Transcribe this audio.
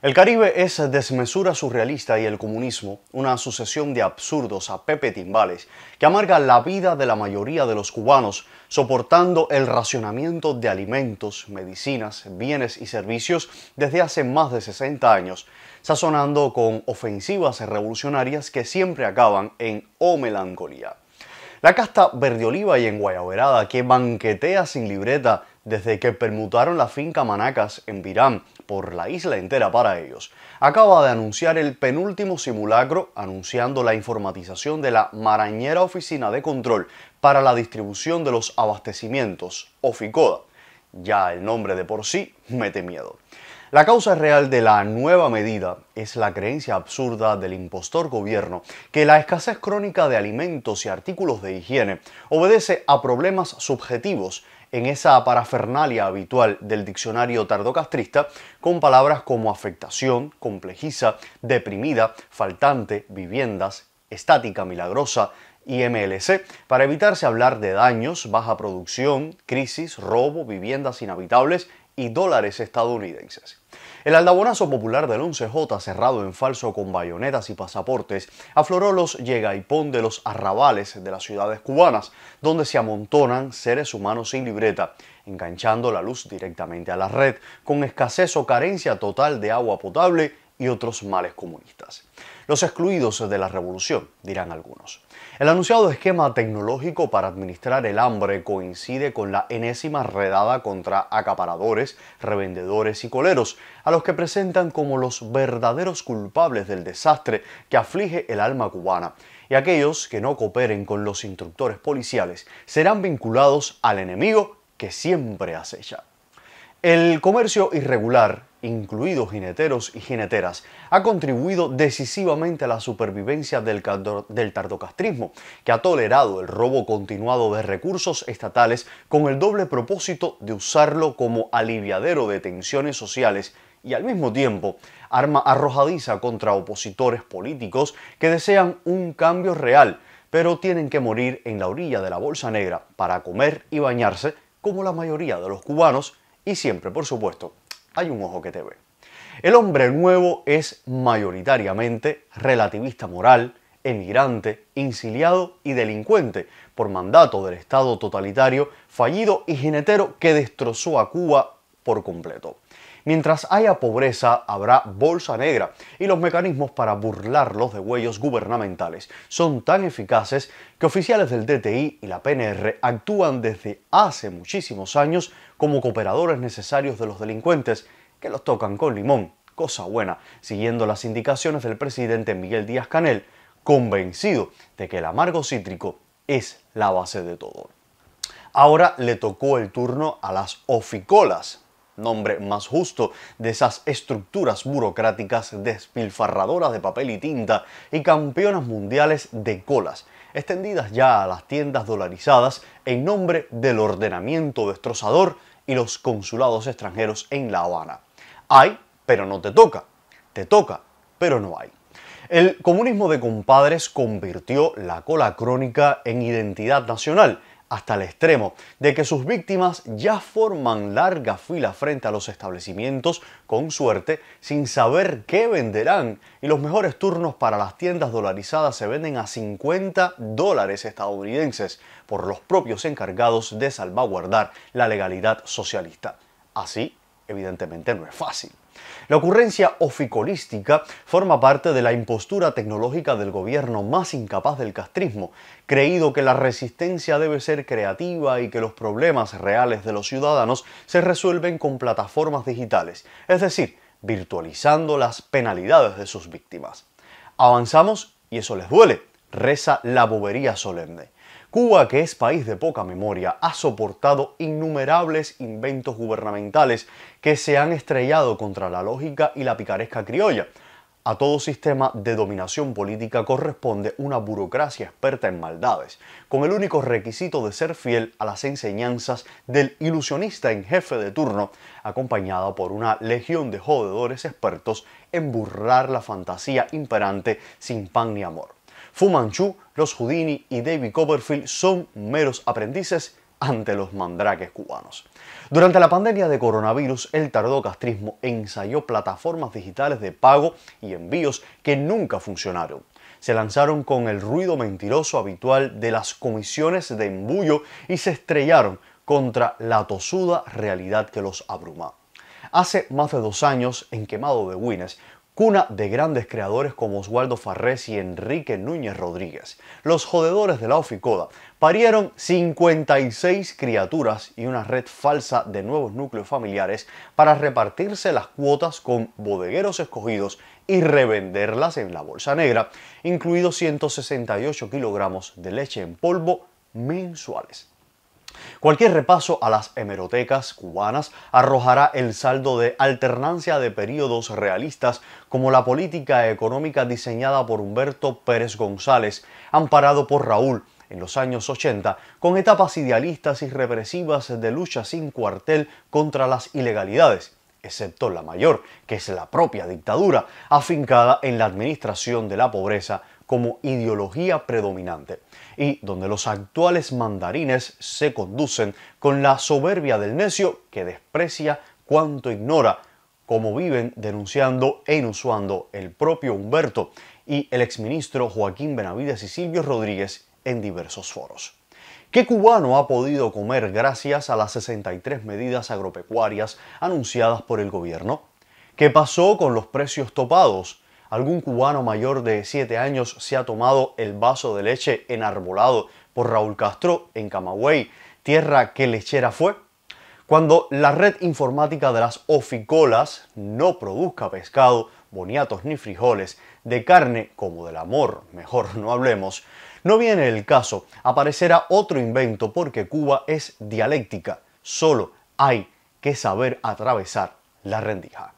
El Caribe es desmesura surrealista y el comunismo, una sucesión de absurdos a pepe timbales que amarga la vida de la mayoría de los cubanos, soportando el racionamiento de alimentos, medicinas, bienes y servicios desde hace más de 60 años, sazonando con ofensivas revolucionarias que siempre acaban en o melancolía. La casta verde oliva y enguayaberada que banquetea sin libreta desde que permutaron la finca Manacas en Virán por la isla entera para ellos, acaba de anunciar el penúltimo simulacro anunciando la informatización de la marañera oficina de control para la distribución de los abastecimientos, Oficoda. Ya el nombre de por sí mete miedo. La causa real de la nueva medida es la creencia absurda del impostor gobierno que la escasez crónica de alimentos y artículos de higiene obedece a problemas subjetivos en esa parafernalia habitual del diccionario tardocastrista con palabras como afectación, complejiza, deprimida, faltante, viviendas, estática milagrosa, y MLC para evitarse hablar de daños, baja producción, crisis, robo, viviendas inhabitables y dólares estadounidenses. El aldabonazo popular del 11J, cerrado en falso con bayonetas y pasaportes, afloró los llega y de los arrabales de las ciudades cubanas, donde se amontonan seres humanos sin libreta, enganchando la luz directamente a la red, con escasez o carencia total de agua potable y otros males comunistas. Los excluidos de la revolución, dirán algunos. El anunciado esquema tecnológico para administrar el hambre coincide con la enésima redada contra acaparadores, revendedores y coleros, a los que presentan como los verdaderos culpables del desastre que aflige el alma cubana. Y aquellos que no cooperen con los instructores policiales serán vinculados al enemigo que siempre acecha. El comercio irregular incluidos jineteros y jineteras, ha contribuido decisivamente a la supervivencia del, del, tardocastrismo, que ha tolerado el robo continuado de recursos estatales con el doble propósito de usarlo como aliviadero de tensiones sociales y al mismo tiempo arma arrojadiza contra opositores políticos que desean un cambio real, pero tienen que morir en la orilla de la Bolsa Negra para comer y bañarse, como la mayoría de los cubanos, y siempre, por supuesto, hay un ojo que te ve. El hombre nuevo es mayoritariamente relativista moral, emigrante, insiliado y delincuente por mandato del Estado totalitario fallido y genetero que destrozó a Cuba por completo. Mientras haya pobreza, habrá bolsa negra y los mecanismos para burlarlos de huellos gubernamentales son tan eficaces que oficiales del DTI y la PNR actúan desde hace muchísimos años como cooperadores necesarios de los delincuentes que los tocan con limón, cosa buena, siguiendo las indicaciones del presidente Miguel Díaz Canel, convencido de que el amargo cítrico es la base de todo. Ahora le tocó el turno a las oficolas, nombre más justo, de esas estructuras burocráticas despilfarradoras de papel y tinta y campeonas mundiales de colas, extendidas ya a las tiendas dolarizadas en nombre del ordenamiento destrozador y los consulados extranjeros en La Habana. Hay, pero no te toca. Te toca, pero no hay. El comunismo de compadres convirtió la cola crónica en identidad nacional hasta el extremo de que sus víctimas ya forman larga fila frente a los establecimientos, con suerte, sin saber qué venderán. Y los mejores turnos para las tiendas dolarizadas se venden a 50 dólares estadounidenses por los propios encargados de salvaguardar la legalidad socialista. Así, evidentemente, no es fácil. La ocurrencia oficolística forma parte de la impostura tecnológica del gobierno más incapaz del castrismo, creído que la resistencia debe ser creativa y que los problemas reales de los ciudadanos se resuelven con plataformas digitales, es decir, virtualizando las penalidades de sus víctimas. Avanzamos y eso les duele, reza la bobería solemne. Cuba, que es país de poca memoria, ha soportado innumerables inventos gubernamentales que se han estrellado contra la lógica y la picaresca criolla. A todo sistema de dominación política corresponde una burocracia experta en maldades, con el único requisito de ser fiel a las enseñanzas del ilusionista en jefe de turno, acompañada por una legión de jodedores expertos en burlar la fantasía imperante sin pan ni amor. Fu Manchu, los Houdini y David Copperfield son meros aprendices ante los mandrakes cubanos. Durante la pandemia de coronavirus, el castrismo ensayó plataformas digitales de pago y envíos que nunca funcionaron. Se lanzaron con el ruido mentiroso habitual de las comisiones de embullo y se estrellaron contra la tosuda realidad que los abruma. Hace más de dos años, en Quemado de Guinness, cuna de grandes creadores como Oswaldo Farrés y Enrique Núñez Rodríguez. Los jodedores de la Oficoda parieron 56 criaturas y una red falsa de nuevos núcleos familiares para repartirse las cuotas con bodegueros escogidos y revenderlas en la bolsa negra, incluidos 168 kilogramos de leche en polvo mensuales. Cualquier repaso a las hemerotecas cubanas arrojará el saldo de alternancia de periodos realistas como la política económica diseñada por Humberto Pérez González, amparado por Raúl en los años 80, con etapas idealistas y represivas de lucha sin cuartel contra las ilegalidades excepto la mayor, que es la propia dictadura, afincada en la administración de la pobreza como ideología predominante y donde los actuales mandarines se conducen con la soberbia del necio que desprecia cuanto ignora, como viven denunciando e inusuando el propio Humberto y el exministro Joaquín Benavides y Silvio Rodríguez en diversos foros. ¿Qué cubano ha podido comer gracias a las 63 medidas agropecuarias anunciadas por el gobierno? ¿Qué pasó con los precios topados? ¿Algún cubano mayor de 7 años se ha tomado el vaso de leche enarbolado por Raúl Castro en Camagüey, tierra que lechera fue? Cuando la red informática de las oficolas no produzca pescado, boniatos ni frijoles, de carne como del amor, mejor no hablemos, no viene el caso, aparecerá otro invento porque Cuba es dialéctica, solo hay que saber atravesar la rendija.